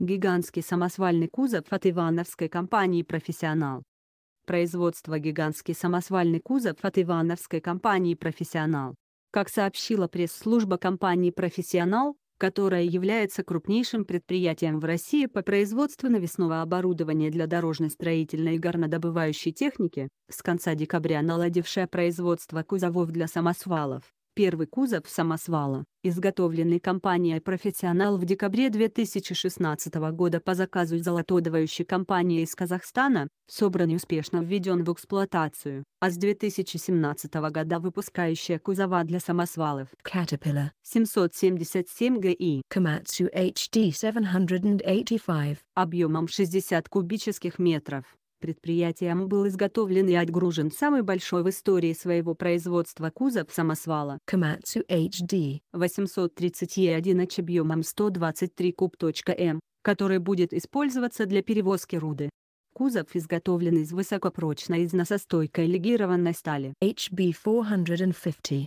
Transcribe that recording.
Гигантский самосвальный кузов от Ивановской компании «Профессионал». Производство «Гигантский самосвальный кузов» от Ивановской компании «Профессионал». Как сообщила пресс-служба компании «Профессионал», которая является крупнейшим предприятием в России по производству навесного оборудования для дорожно-строительной и горнодобывающей техники, с конца декабря наладившая производство кузовов для самосвалов, Первый кузов самосвала, изготовленный компанией «Профессионал» в декабре 2016 года по заказу золотодобывающей компании из Казахстана, собран и успешно введен в эксплуатацию, а с 2017 года выпускающая кузова для самосвалов Caterpillar 777 ГИ Komatsu HD 785 объемом 60 кубических метров Предприятием был изготовлен и отгружен самый большой в истории своего производства кузов самосвала Komatsu HD 831 h объемом 123 куб.м, который будет использоваться для перевозки руды. Кузов изготовлен из высокопрочной износостойкой легированной стали HB450